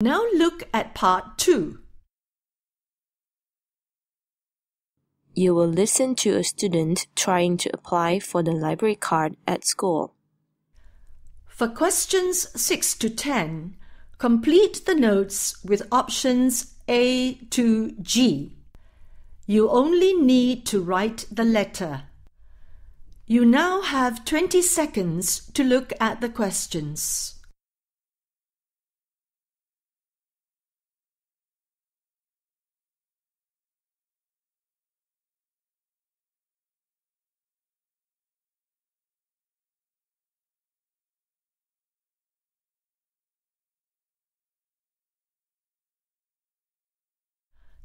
Now look at part two. You will listen to a student trying to apply for the library card at school. For questions 6 to 10, complete the notes with options A to G. You only need to write the letter. You now have 20 seconds to look at the questions.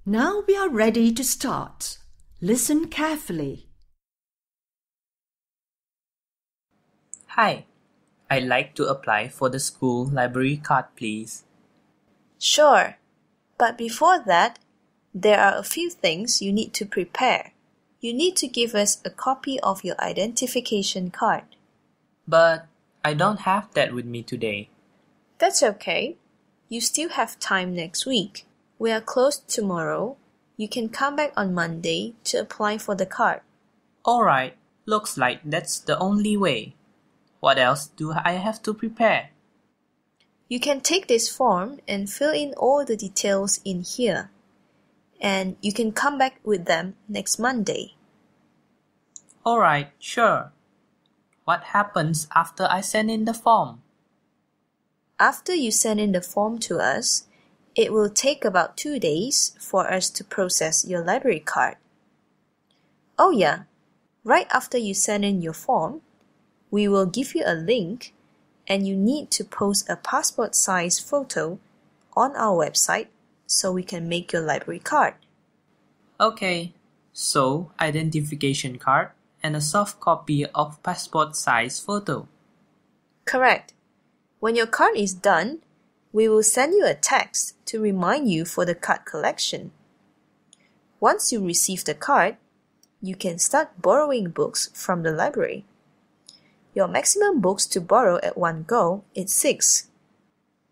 Now we are ready to start. Listen carefully. Hi, I'd like to apply for the school library card, please. Sure, but before that, there are a few things you need to prepare. You need to give us a copy of your identification card. But I don't have that with me today. That's okay. You still have time next week. We're closed tomorrow. You can come back on Monday to apply for the card. All right. Looks like that's the only way. What else do I have to prepare? You can take this form and fill in all the details in here. And you can come back with them next Monday. All right, sure. What happens after I send in the form? After you send in the form to us, it will take about two days for us to process your library card. Oh yeah, right after you send in your form, we will give you a link and you need to post a passport size photo on our website so we can make your library card. Okay, so identification card and a soft copy of passport size photo. Correct. When your card is done, we will send you a text to remind you for the card collection. Once you receive the card, you can start borrowing books from the library. Your maximum books to borrow at one go is 6.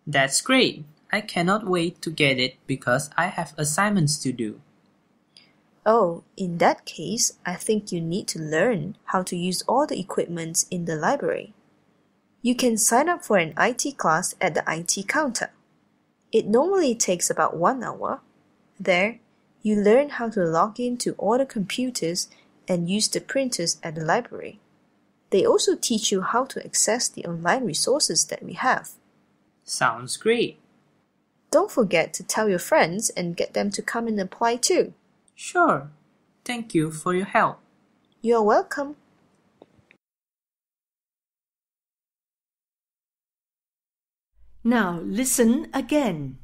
That's great! I cannot wait to get it because I have assignments to do. Oh, in that case, I think you need to learn how to use all the equipment in the library you can sign up for an IT class at the IT counter. It normally takes about one hour. There, you learn how to log in to all the computers and use the printers at the library. They also teach you how to access the online resources that we have. Sounds great. Don't forget to tell your friends and get them to come and apply too. Sure. Thank you for your help. You're welcome. Now listen again.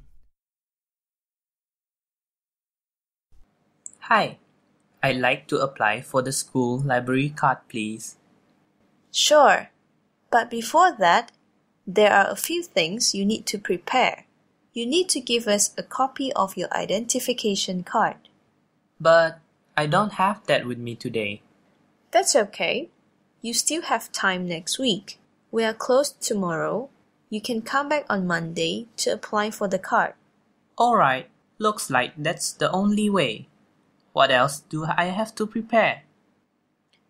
Hi, I'd like to apply for the school library card, please. Sure, but before that, there are a few things you need to prepare. You need to give us a copy of your identification card. But I don't have that with me today. That's okay. You still have time next week. We are closed tomorrow you can come back on Monday to apply for the card. Alright, looks like that's the only way. What else do I have to prepare?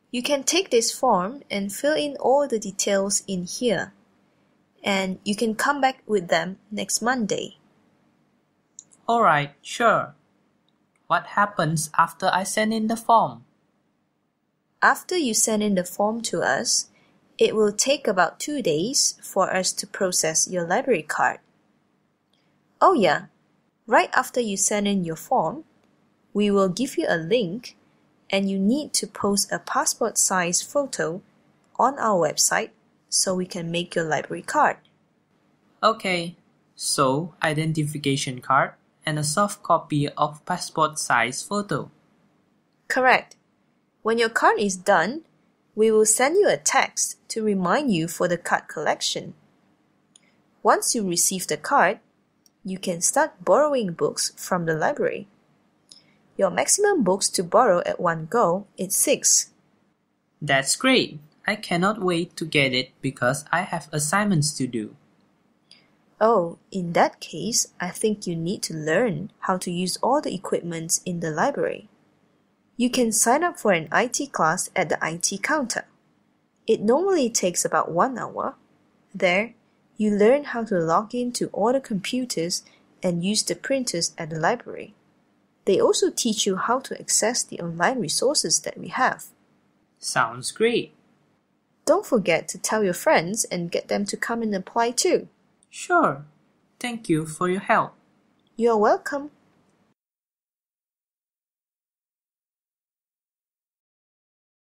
You can take this form and fill in all the details in here. And you can come back with them next Monday. Alright, sure. What happens after I send in the form? After you send in the form to us, it will take about two days for us to process your library card. Oh, yeah, right after you send in your form, we will give you a link and you need to post a passport size photo on our website so we can make your library card. Okay, so identification card and a soft copy of passport size photo. Correct. When your card is done, we will send you a text to remind you for the card collection. Once you receive the card, you can start borrowing books from the library. Your maximum books to borrow at one go is 6. That's great! I cannot wait to get it because I have assignments to do. Oh, in that case, I think you need to learn how to use all the equipment in the library you can sign up for an IT class at the IT counter. It normally takes about one hour. There, you learn how to log in to all the computers and use the printers at the library. They also teach you how to access the online resources that we have. Sounds great. Don't forget to tell your friends and get them to come and apply too. Sure. Thank you for your help. You're welcome.